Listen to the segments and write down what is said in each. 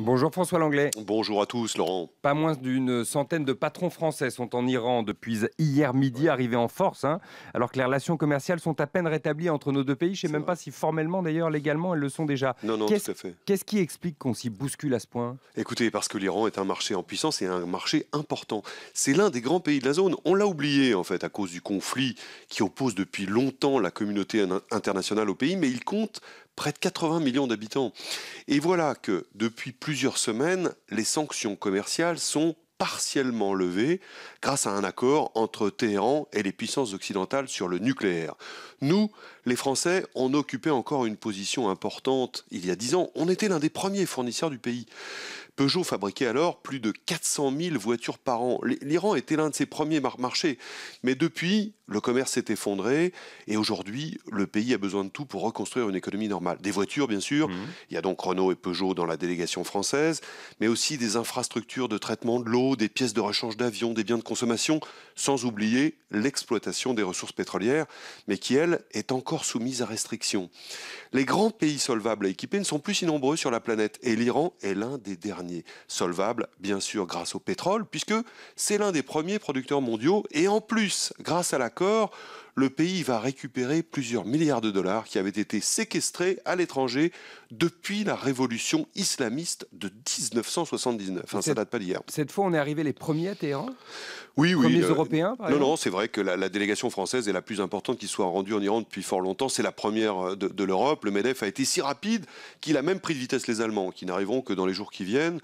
Bonjour François Langlais. Bonjour à tous Laurent. Pas moins d'une centaine de patrons français sont en Iran depuis hier midi, arrivés en force, hein. alors que les relations commerciales sont à peine rétablies entre nos deux pays. Je ne sais même pas si formellement, d'ailleurs, légalement, elles le sont déjà. Non, non, tout à fait. Qu'est-ce qui explique qu'on s'y bouscule à ce point Écoutez, parce que l'Iran est un marché en puissance et un marché important. C'est l'un des grands pays de la zone. On l'a oublié, en fait, à cause du conflit qui oppose depuis longtemps la communauté internationale au pays, mais il compte près de 80 millions d'habitants. Et voilà que depuis plusieurs semaines, les sanctions commerciales sont partiellement levées grâce à un accord entre Téhéran et les puissances occidentales sur le nucléaire. Nous, les Français, on occupait encore une position importante il y a dix ans. On était l'un des premiers fournisseurs du pays. Peugeot fabriquait alors plus de 400 000 voitures par an. L'Iran était l'un de ses premiers marchés. Mais depuis, le commerce s'est effondré et aujourd'hui, le pays a besoin de tout pour reconstruire une économie normale. Des voitures, bien sûr. Mhm. Il y a donc Renault et Peugeot dans la délégation française, mais aussi des infrastructures de traitement de l'eau, des pièces de rechange d'avions, des biens de consommation, sans oublier l'exploitation des ressources pétrolières, mais qui, elle, est encore soumise à restrictions. Les grands pays solvables à équiper ne sont plus si nombreux sur la planète et l'Iran est l'un des derniers solvable, bien sûr grâce au pétrole, puisque c'est l'un des premiers producteurs mondiaux, et en plus, grâce à l'accord, le pays va récupérer plusieurs milliards de dollars qui avaient été séquestrés à l'étranger depuis la révolution islamiste de 1979. Enfin, ça date pas d'hier. Cette fois, on est arrivé les premiers à Téhéran Oui, oui. Premiers euh, Européens, par Non, non, c'est vrai que la, délégation française est la plus importante qui soit rendue en Iran depuis fort longtemps. C'est la première euh, de l'Europe. Le MEDEF a été si rapide qu'il a même pris de vitesse les Allemands, qui n'arriveront que dans les jours qui viennent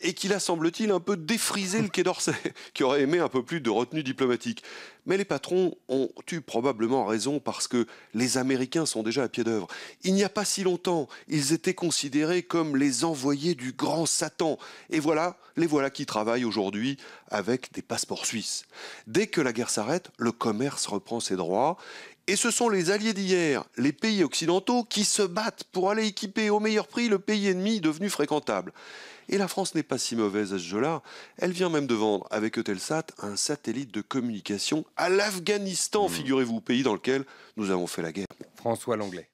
et qu'il a, semble-t-il, un peu défrisé le Quai d'Orsay, qui aurait aimé un peu plus de retenue diplomatique. Mais les patrons ont eu probablement raison parce que les Américains sont déjà à pied d'œuvre. Il n'y a pas si longtemps, ils étaient considérés comme les envoyés du grand Satan. Et voilà, les voilà qui travaillent aujourd'hui avec des passeports suisses. Dès que la guerre s'arrête, le commerce reprend ses droits et ce sont les alliés d'hier, les pays occidentaux, qui se battent pour aller équiper au meilleur prix le pays ennemi devenu fréquentable. Et la France n'est pas si mauvaise à ce jeu-là. Elle vient même de vendre, avec Eutelsat, un satellite de communication à l'Afghanistan, hmm. figurez-vous, pays dans lequel nous avons fait la guerre. François Langlais.